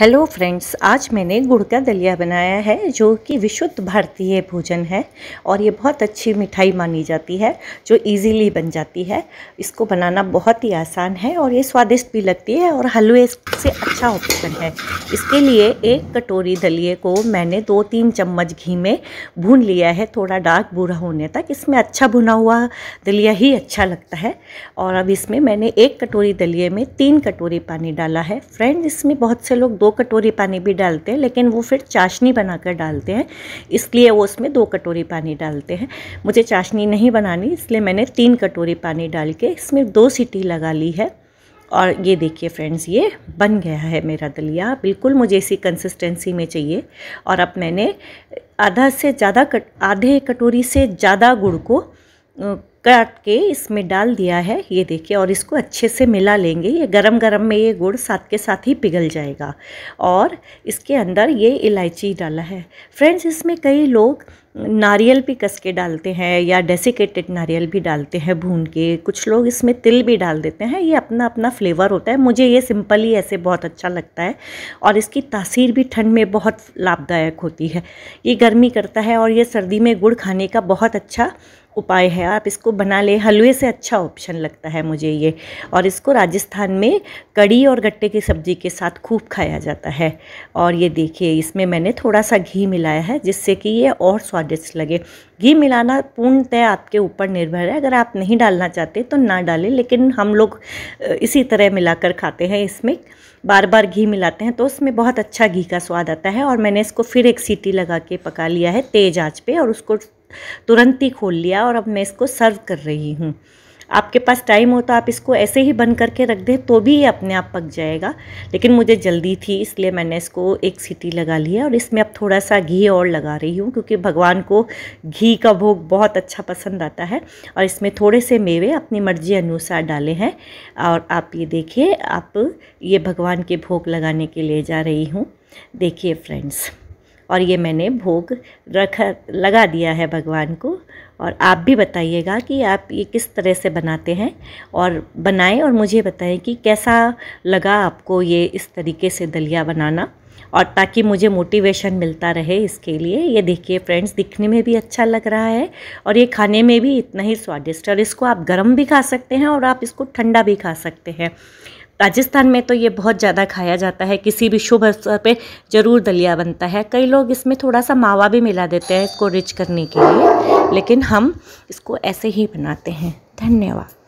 Hello friends आज मैंने गुड़ का दलिया बनाया है जो कि विशुद्ध भारतीय भोजन है और ये बहुत अच्छी मिठाई मानी जाती है जो इजीली बन जाती है इसको बनाना बहुत ही आसान है और ये स्वादिष्ट भी लगती है और हलवे से अच्छा ऑप्शन है इसके लिए एक कटोरी दलिए को मैंने दो तीन चम्मच घी में भून लिया है थोड़ा डार्क भूरा होने तक इसमें अच्छा भुना हुआ दलिया ही अच्छा लगता है और अब इसमें मैंने एक कटोरी दलिए में तीन कटोरी पानी डाला है फ्रेंड इसमें बहुत से लोग दो कटोरी पानी भी डालते हैं लेकिन वो फिर चाशनी बनाकर डालते हैं इसलिए वो उसमें दो कटोरी पानी डालते हैं मुझे चाशनी नहीं बनानी इसलिए मैंने तीन कटोरी पानी डाल के इसमें दो सीटी लगा ली है और ये देखिए फ्रेंड्स ये बन गया है मेरा दलिया बिल्कुल मुझे इसी कंसिस्टेंसी में चाहिए और अब मैंने आधा से ज़्यादा कट आधे कटोरी से ज़्यादा गुड़ को काट के इसमें डाल दिया है ये देखिए और इसको अच्छे से मिला लेंगे ये गरम गरम में ये गुड़ साथ के साथ ही पिघल जाएगा और इसके अंदर ये इलायची डाला है फ्रेंड्स इसमें कई लोग हाँ। नारियल भी कस के डालते हैं या डेसिकेटेड नारियल भी डालते हैं भून के कुछ लोग इसमें तिल भी डाल देते हैं ये अपना अपना फ्लेवर होता है मुझे ये सिंपल ही ऐसे बहुत अच्छा लगता है और इसकी तासीर भी ठंड में बहुत लाभदायक होती है ये गर्मी करता है और ये सर्दी में गुड़ खाने का बहुत अच्छा उपाय है आप इसको बना ले हलवे से अच्छा ऑप्शन लगता है मुझे ये और इसको राजस्थान में कड़ी और गट्टे की सब्ज़ी के साथ खूब खाया जाता है और ये देखिए इसमें मैंने थोड़ा सा घी मिलाया है जिससे कि ये और स्वाद स्वादिष्ट लगे घी मिलाना पूर्णतः आपके ऊपर निर्भर है अगर आप नहीं डालना चाहते तो ना डालें लेकिन हम लोग इसी तरह मिलाकर खाते हैं इसमें बार बार घी मिलाते हैं तो उसमें बहुत अच्छा घी का स्वाद आता है और मैंने इसको फिर एक सीटी लगा के पका लिया है तेज़ आँच पर और उसको तुरंत ही खोल लिया और अब मैं इसको सर्व कर रही हूँ आपके पास टाइम हो तो आप इसको ऐसे ही बंद करके रख दें तो भी ये अपने आप पक जाएगा लेकिन मुझे जल्दी थी इसलिए मैंने इसको एक सीटी लगा लिया और इसमें अब थोड़ा सा घी और लगा रही हूँ क्योंकि भगवान को घी का भोग बहुत अच्छा पसंद आता है और इसमें थोड़े से मेवे अपनी मर्जी अनुसार डाले हैं और आप ये देखिए आप ये भगवान के भोग लगाने के लिए जा रही हूँ देखिए फ्रेंड्स और ये मैंने भोग रखा लगा दिया है भगवान को और आप भी बताइएगा कि आप ये किस तरह से बनाते हैं और बनाएं और मुझे बताएं कि कैसा लगा आपको ये इस तरीके से दलिया बनाना और ताकि मुझे मोटिवेशन मिलता रहे इसके लिए ये देखिए फ्रेंड्स दिखने में भी अच्छा लग रहा है और ये खाने में भी इतना ही स्वादिष्ट और इसको आप गर्म भी खा सकते हैं और आप इसको ठंडा भी खा सकते हैं राजस्थान में तो ये बहुत ज़्यादा खाया जाता है किसी भी शुभ अवसर पे ज़रूर दलिया बनता है कई लोग इसमें थोड़ा सा मावा भी मिला देते हैं इसको रिच करने के लिए लेकिन हम इसको ऐसे ही बनाते हैं धन्यवाद